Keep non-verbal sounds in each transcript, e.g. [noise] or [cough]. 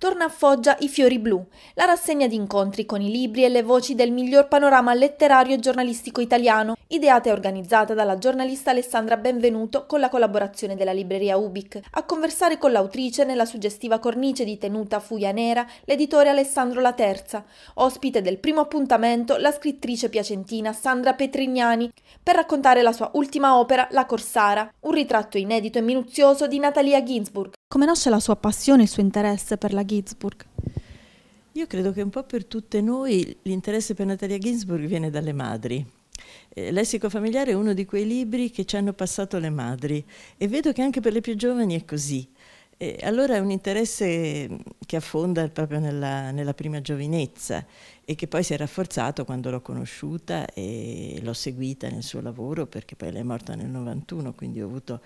Torna a Foggia I Fiori Blu, la rassegna di incontri con i libri e le voci del miglior panorama letterario e giornalistico italiano, ideata e organizzata dalla giornalista Alessandra Benvenuto con la collaborazione della libreria Ubic. A conversare con l'autrice nella suggestiva cornice di tenuta Fuia Nera, l'editore Alessandro La Terza, ospite del primo appuntamento la scrittrice piacentina Sandra Petrignani, per raccontare la sua ultima opera La Corsara, un ritratto inedito e minuzioso di Natalia Ginsburg, come nasce la sua passione, il suo interesse per la Ginsburg? Io credo che un po' per tutte noi l'interesse per Natalia Ginsburg viene dalle madri. Eh, Lessico familiare è uno di quei libri che ci hanno passato le madri e vedo che anche per le più giovani è così. Eh, allora è un interesse che affonda proprio nella, nella, prima giovinezza e che poi si è rafforzato quando l'ho conosciuta e l'ho seguita nel suo lavoro perché poi lei è morta nel 91, quindi ho avuto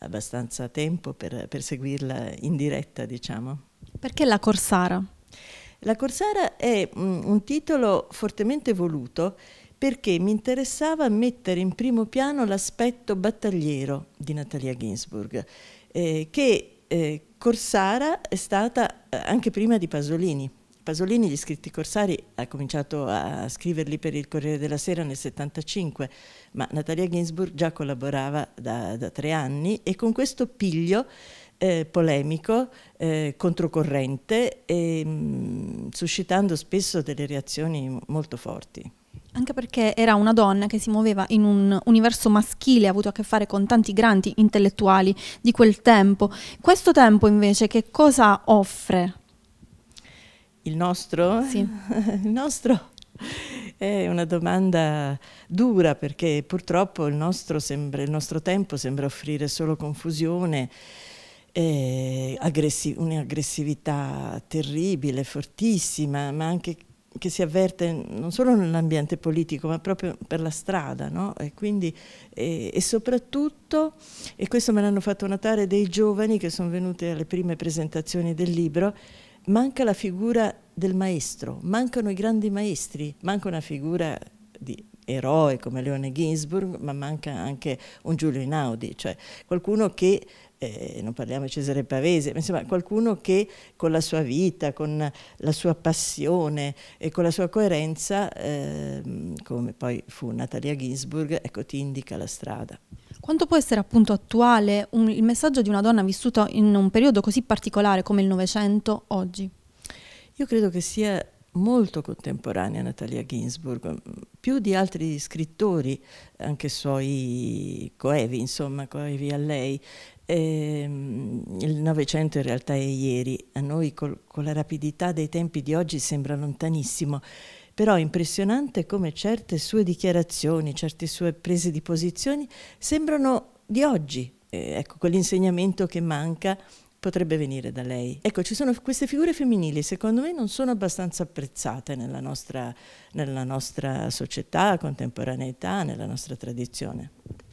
abbastanza tempo per, per seguirla in diretta, diciamo. Perché la Corsara? La Corsara è mm, un, titolo fortemente voluto perché mi interessava mettere in primo piano l'aspetto battagliero di Natalia Ginsburg, eh, che eh, Corsara è stata eh, anche prima di Pasolini. Pasolini gli scritti corsari ha cominciato a scriverli per il Corriere della Sera nel 75, ma Natalia Ginsburg già collaborava da, da tre anni e con questo piglio eh, polemico, eh, controcorrente, e, ehm, mh, suscitando spesso delle reazioni molto forti. Anche perché era una donna che si muoveva in un universo maschile, ha avuto a che fare con tanti grandi intellettuali di quel tempo. Questo tempo invece che cosa offre? Il nostro? Sì. [laughs] Il nostro? È una domanda dura perché purtroppo il nostro, sembra, il nostro tempo sembra offrire solo confusione, eh, aggressi- un'aggressività terribile, fortissima, ma anche che si avverte non solo nell'ambiente politico ma proprio per la strada no? e, quindi, e, e soprattutto, e questo me l'hanno fatto notare dei giovani che sono venuti alle prime presentazioni del libro, manca la figura del maestro, mancano i grandi maestri, manca una figura di, eroe come Leone Ginsburg, ma manca anche un Giulio Inaudi, cioè qualcuno che eh, non parliamo di Cesare Pavese, ma insomma qualcuno che con la sua vita, con la sua passione e con la sua coerenza, eh, come poi fu Natalia Ginsburg, ecco, ti indica la strada. Quanto può essere appunto attuale un, il messaggio di una donna vissuta in un periodo così particolare come il Novecento oggi? Io credo che sia molto contemporanea a Natalia Ginsburg, mm, più di altri scrittori, anche suoi coevi, insomma, coevi a lei. E, ehm, il Novecento in realtà è ieri, a noi col, con la rapidità dei tempi di oggi sembra lontanissimo, però è impressionante come certe sue dichiarazioni, certe sue prese di posizioni sembrano di oggi. E, eh, ecco, quell'insegnamento che manca potrebbe venire da lei. Ecco, ci sono queste figure femminili, secondo me non sono abbastanza apprezzate nella nostra, nella nostra società, contemporaneità, nella nostra tradizione.